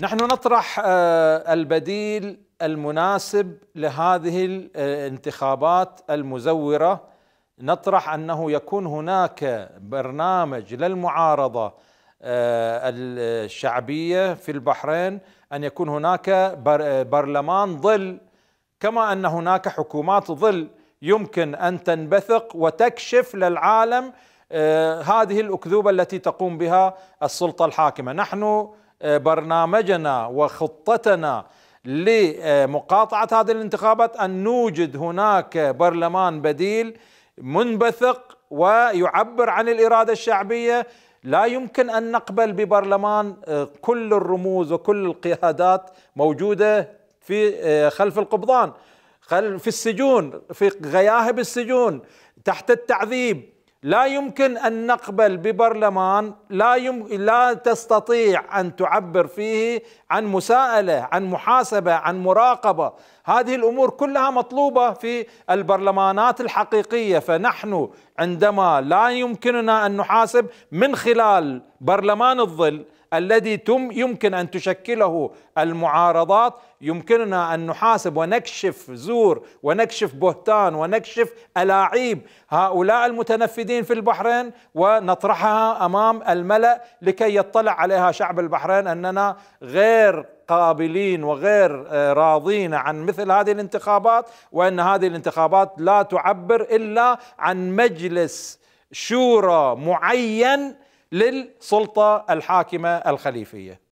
نحن نطرح آه، البديل المناسب لهذه الانتخابات آه، المزوره نطرح انه يكون هناك برنامج للمعارضه آه، الشعبيه في البحرين ان يكون هناك برلمان ظل كما ان هناك حكومات ظل يمكن ان تنبثق وتكشف للعالم هذه الاكذوبه التي تقوم بها السلطه الحاكمه، نحن آه، برنامجنا وخطتنا لمقاطعة هذه الانتخابات أن نوجد هناك برلمان بديل منبثق ويعبر عن الإرادة الشعبية لا يمكن أن نقبل ببرلمان آه، كل الرموز وكل القيادات موجودة في آه، خلف القبضان في السجون في غياهب السجون تحت التعذيب لا يمكن ان نقبل ببرلمان لا يم... لا تستطيع ان تعبر فيه عن مساءله، عن محاسبه، عن مراقبه، هذه الامور كلها مطلوبه في البرلمانات الحقيقيه، فنحن عندما لا يمكننا ان نحاسب من خلال برلمان الظل الذي تم يمكن ان تشكله المعارضات يمكننا ان نحاسب ونكشف زور ونكشف بهتان ونكشف الاعيب هؤلاء المتنفذين في البحرين ونطرحها امام الملا لكي يطلع عليها شعب البحرين اننا غير قابلين وغير آه، راضين عن مثل هذه الانتخابات وان هذه الانتخابات لا تعبر الا عن مجلس شورى معين للسلطه الحاكمه الخليفيه